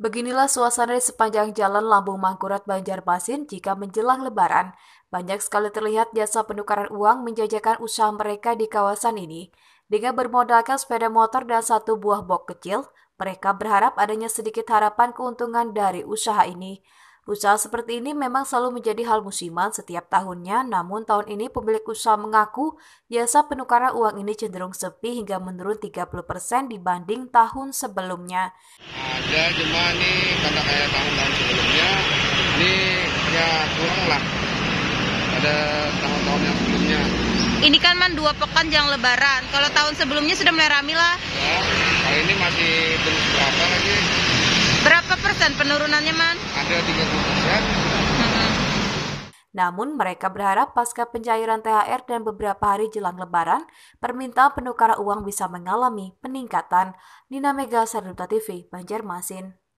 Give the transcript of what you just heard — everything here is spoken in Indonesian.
Beginilah suasana di sepanjang jalan Lambung Mangkurat Banjarmasin jika menjelang lebaran. Banyak sekali terlihat jasa penukaran uang menjajakan usaha mereka di kawasan ini. Dengan bermodalkan sepeda motor dan satu buah box kecil, mereka berharap adanya sedikit harapan keuntungan dari usaha ini. Usaha seperti ini memang selalu menjadi hal musiman setiap tahunnya, namun tahun ini pemilik usaha mengaku jasa penukaran uang ini cenderung sepi hingga menurun 30% dibanding tahun sebelumnya. Ada cuma ini karena kayak eh, tahun-tahun sebelumnya, ini ya kurang lah pada tahun-tahun yang sebelumnya. Ini kan man dua pekan jang lebaran, kalau tahun sebelumnya sudah mulai ramilah. lah. Ya, kali ini masih belum berapa lagi, penurunannya man? Ada 30 persen. Mm-hmm. Namun mereka berharap pasca pencairan THR dan beberapa hari jelang lebaran, permintaan penukaran uang bisa mengalami peningkatan. Nina Mega Sarduta TV, Banjarmasin.